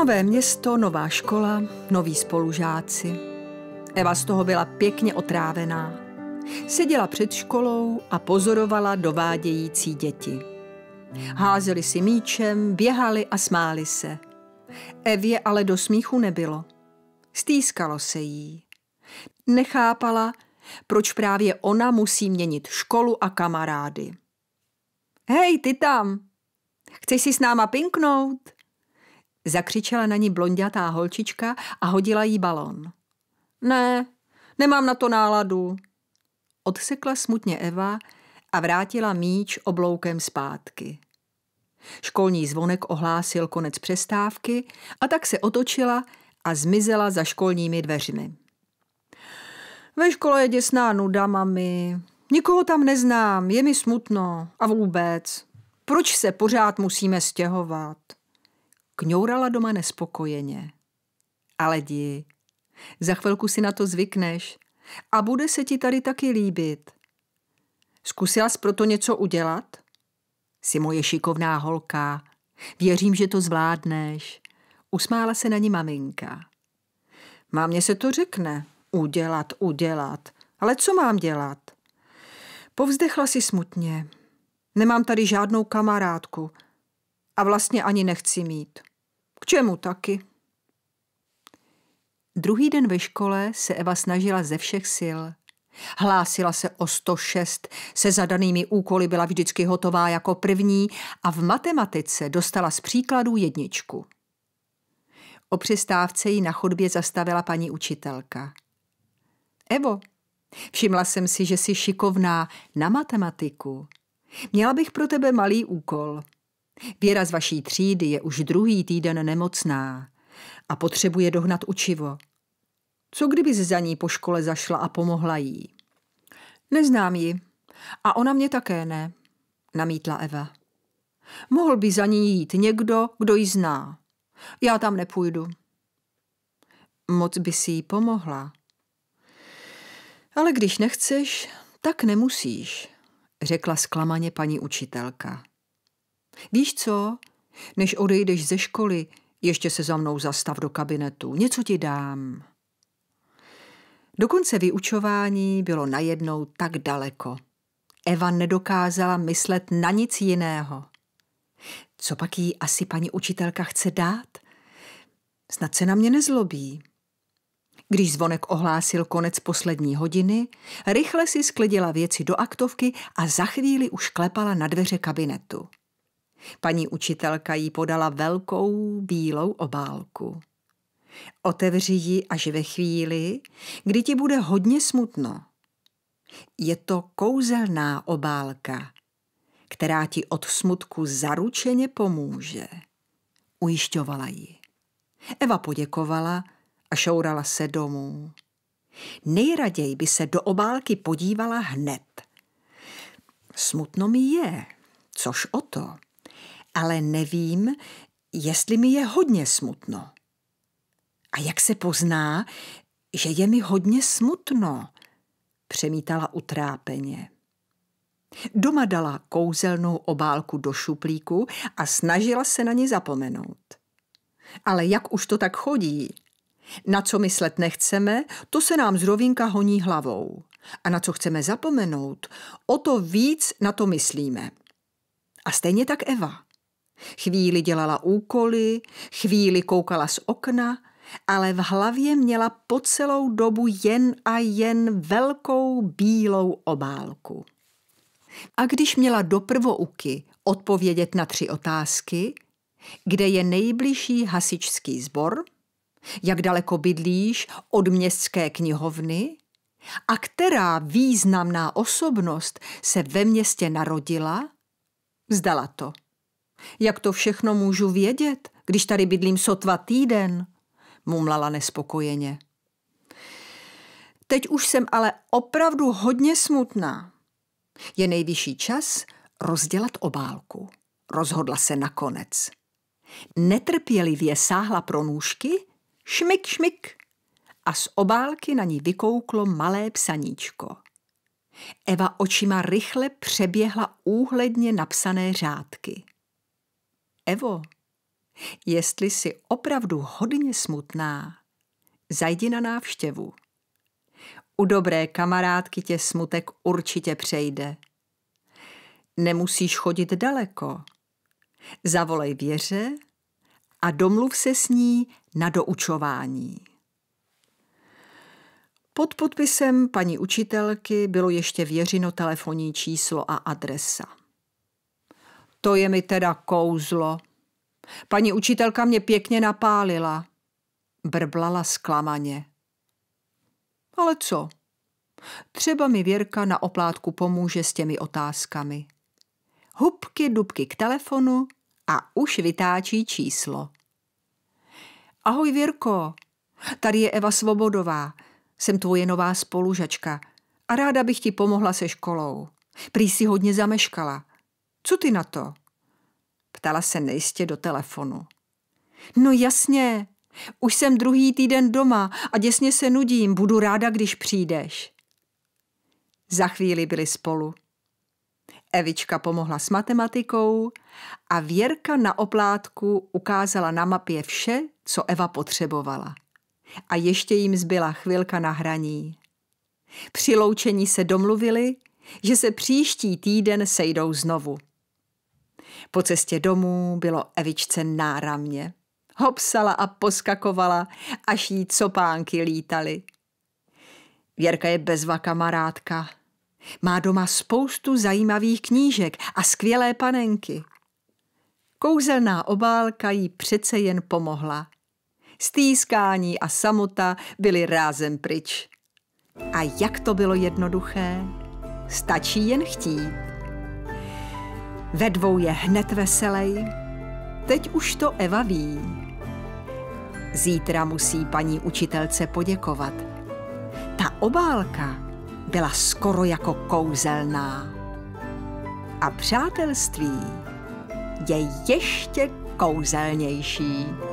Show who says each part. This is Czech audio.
Speaker 1: Nové město, nová škola, noví spolužáci. Eva z toho byla pěkně otrávená. Seděla před školou a pozorovala dovádějící děti. Házeli si míčem, běhali a smáli se. Evě ale do smíchu nebylo. Stýskalo se jí. Nechápala, proč právě ona musí měnit školu a kamarády. Hej, ty tam! Chceš si s náma pinknout? Zakřičela na ní blondětá holčička a hodila jí balon. Ne, nemám na to náladu. Odsekla smutně Eva a vrátila míč obloukem zpátky. Školní zvonek ohlásil konec přestávky a tak se otočila a zmizela za školními dveřmi. Ve škole je děsná nuda, mami. Nikoho tam neznám, je mi smutno. A vůbec, proč se pořád musíme stěhovat? Kňourala doma nespokojeně. Ale di, Za chvilku si na to zvykneš a bude se ti tady taky líbit. Zkusila jsi proto něco udělat? Jsi moje šikovná holka. Věřím, že to zvládneš. Usmála se na ní maminka. Mámě se to řekne. Udělat, udělat. Ale co mám dělat? Povzdechla si smutně. Nemám tady žádnou kamarádku. A vlastně ani nechci mít. K čemu taky? Druhý den ve škole se Eva snažila ze všech sil. Hlásila se o 106, se zadanými úkoly byla vždycky hotová jako první a v matematice dostala z příkladů jedničku. O přestávce ji na chodbě zastavila paní učitelka. Evo, všimla jsem si, že jsi šikovná na matematiku. Měla bych pro tebe malý úkol – Věra z vaší třídy je už druhý týden nemocná a potřebuje dohnat učivo. Co kdyby za ní po škole zašla a pomohla jí? Neznám ji. A ona mě také ne, namítla Eva. Mohl by za ní jít někdo, kdo ji zná. Já tam nepůjdu. Moc by si jí pomohla. Ale když nechceš, tak nemusíš, řekla zklamaně paní učitelka. Víš co? Než odejdeš ze školy, ještě se za mnou zastav do kabinetu. Něco ti dám. Dokonce vyučování bylo najednou tak daleko. Eva nedokázala myslet na nic jiného. Co pak jí asi paní učitelka chce dát? Snad se na mě nezlobí. Když zvonek ohlásil konec poslední hodiny, rychle si sklidila věci do aktovky a za chvíli už klepala na dveře kabinetu. Paní učitelka jí podala velkou bílou obálku. Otevři ji až ve chvíli, kdy ti bude hodně smutno. Je to kouzelná obálka, která ti od smutku zaručeně pomůže, ujišťovala ji. Eva poděkovala a šourala se domů. Nejraději by se do obálky podívala hned. Smutno mi je, což o to ale nevím, jestli mi je hodně smutno. A jak se pozná, že je mi hodně smutno, přemítala utrápeně. Doma dala kouzelnou obálku do šuplíku a snažila se na ní zapomenout. Ale jak už to tak chodí? Na co myslet nechceme, to se nám zrovinka honí hlavou. A na co chceme zapomenout, o to víc na to myslíme. A stejně tak Eva – Chvíli dělala úkoly, chvíli koukala z okna, ale v hlavě měla po celou dobu jen a jen velkou bílou obálku. A když měla do prvouky odpovědět na tři otázky, kde je nejbližší hasičský sbor, jak daleko bydlíš od městské knihovny a která významná osobnost se ve městě narodila, vzdala to. Jak to všechno můžu vědět, když tady bydlím sotva týden? mumlala nespokojeně. Teď už jsem ale opravdu hodně smutná. Je nejvyšší čas rozdělat obálku. Rozhodla se nakonec. Netrpělivě sáhla pro nůžky, šmik, šmik, a z obálky na ní vykouklo malé psaníčko. Eva očima rychle přeběhla úhledně napsané řádky. Evo, jestli jsi opravdu hodně smutná, zajdi na návštěvu. U dobré kamarádky tě smutek určitě přejde. Nemusíš chodit daleko. Zavolej věře a domluv se s ní na doučování. Pod podpisem paní učitelky bylo ještě věřino telefonní číslo a adresa. To je mi teda kouzlo. Paní učitelka mě pěkně napálila. Brblala zklamaně. Ale co? Třeba mi Věrka na oplátku pomůže s těmi otázkami. Hubky dubky k telefonu a už vytáčí číslo. Ahoj Věrko, tady je Eva Svobodová. Jsem tvoje nová spolužačka a ráda bych ti pomohla se školou. Prý si hodně zameškala. Co ty na to? Ptala se nejistě do telefonu. No jasně, už jsem druhý týden doma a děsně se nudím, budu ráda, když přijdeš. Za chvíli byli spolu. Evička pomohla s matematikou a Věrka na oplátku ukázala na mapě vše, co Eva potřebovala. A ještě jim zbyla chvilka na hraní. Při loučení se domluvili, že se příští týden sejdou znovu. Po cestě domů bylo Evičce náramně. Hopsala a poskakovala, až jí copánky lítaly. Věrka je bezva kamarádka. Má doma spoustu zajímavých knížek a skvělé panenky. Kouzelná obálka jí přece jen pomohla. Stýskání a samota byly rázem pryč. A jak to bylo jednoduché? Stačí jen chtít. Ve dvou je hned veselej. Teď už to Eva ví. Zítra musí paní učitelce poděkovat. Ta obálka byla skoro jako kouzelná. A přátelství je ještě kouzelnější.